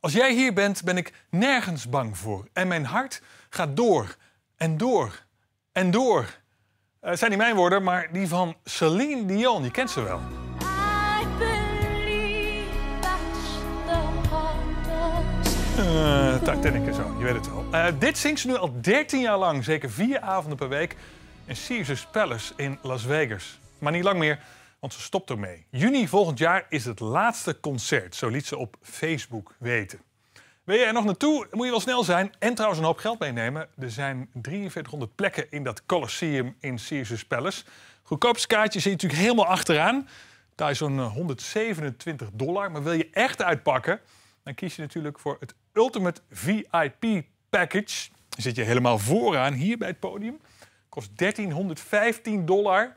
Als jij hier bent, ben ik nergens bang voor. En mijn hart gaat door en door en door. Eh, het zijn niet mijn woorden, maar die van Celine Dion. Je kent ze wel. I Uh, Titanic en zo, je weet het wel. Eh, dit zingt ze nu al 13 jaar lang, zeker vier avonden per week... in Caesars Palace in Las Vegas. Maar niet lang meer, want ze stopt ermee. Juni volgend jaar is het laatste concert, zo liet ze op Facebook weten. Wil je er nog naartoe, moet je wel snel zijn en trouwens een hoop geld meenemen. Er zijn 4300 plekken in dat Colosseum in Caesars Palace. Goedkoopste kaartje zit natuurlijk helemaal achteraan. Daar is zo'n 127 eh, dollar. Maar wil je echt uitpakken, dan kies je natuurlijk voor het Ultimate VIP Package. Dan zit je helemaal vooraan hier bij het podium. Kost 1315 dollar.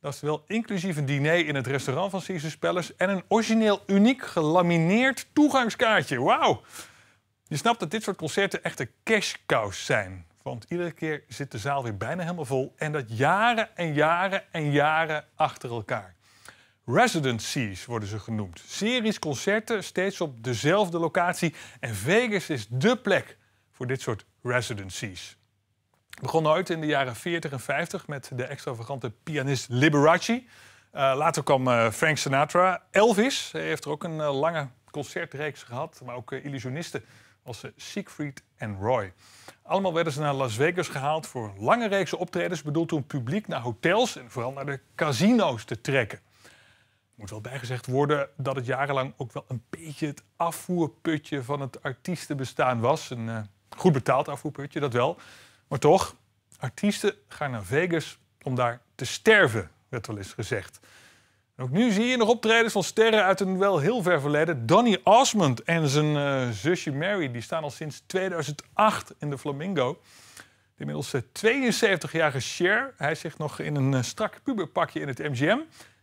Dat is wel inclusief een diner in het restaurant van Caesars Palace... en een origineel uniek gelamineerd toegangskaartje. Wauw! Je snapt dat dit soort concerten echte cows zijn. Want iedere keer zit de zaal weer bijna helemaal vol... en dat jaren en jaren en jaren achter elkaar. Residencies worden ze genoemd. Series concerten steeds op dezelfde locatie. En Vegas is dé plek voor dit soort residencies. Begon ooit in de jaren 40 en 50 met de extravagante pianist Liberace. Eh, later kwam eh, Frank Sinatra. Elvis heeft er ook een eh, lange concertreeks gehad, maar ook illusionisten als Siegfried en Roy. Allemaal werden ze naar Las Vegas gehaald voor lange reeksen optredens, bedoeld om publiek naar hotels en vooral naar de casino's te trekken. Moet wel bijgezegd worden dat het jarenlang ook wel een beetje het afvoerputje van het artiestenbestaan was. Een goed betaald afvoerputje, dat wel. Maar toch, artiesten gaan naar Vegas om daar te sterven, werd wel eens gezegd. ook nu zie je nog optredens van sterren uit een wel heel ver verleden. Donny Osmond en zijn eh, zusje Mary die staan al sinds 2008 in de Flamingo. De inmiddels 72-jarige eh, Cher, hij zit nog in een eh, strak puberpakje in het MGM.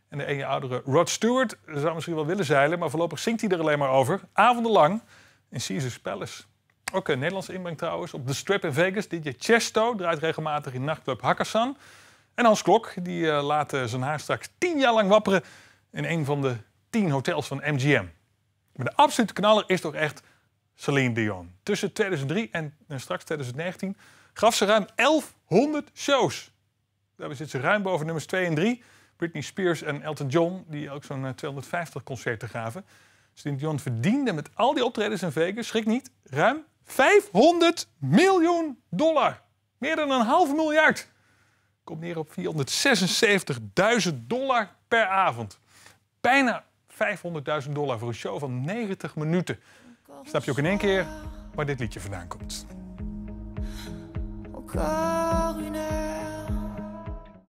En de ene oudere Rod Stewart zou misschien wel willen zeilen, maar voorlopig zingt hij er alleen maar over. Avondenlang in Caesars Palace. Ook een eh, Nederlandse inbreng trouwens. Op de strip in Vegas, je Chesto draait regelmatig in nachtclub Hakkasan. En Hans Klok, die uh, laat eh, zijn haar straks tien jaar lang wapperen in een van de tien hotels van MGM. Maar de absolute knaller is toch echt Celine Dion. Tussen 2003 en, en straks 2019 gaf ze ruim 1100 shows. Daarbij zit ze ruim boven nummers 2 en 3. Britney Spears en Elton John, die ook zo'n 250 concerten gaven. Celine Dion verdiende met al die optredens in Vegas, schrik niet, ruim 500 miljoen dollar. Meer dan een half miljard. Komt neer op 476.000 dollar per avond. Bijna 500.000 dollar voor een show van 90 minuten. Snap je ook in één keer waar dit liedje vandaan komt.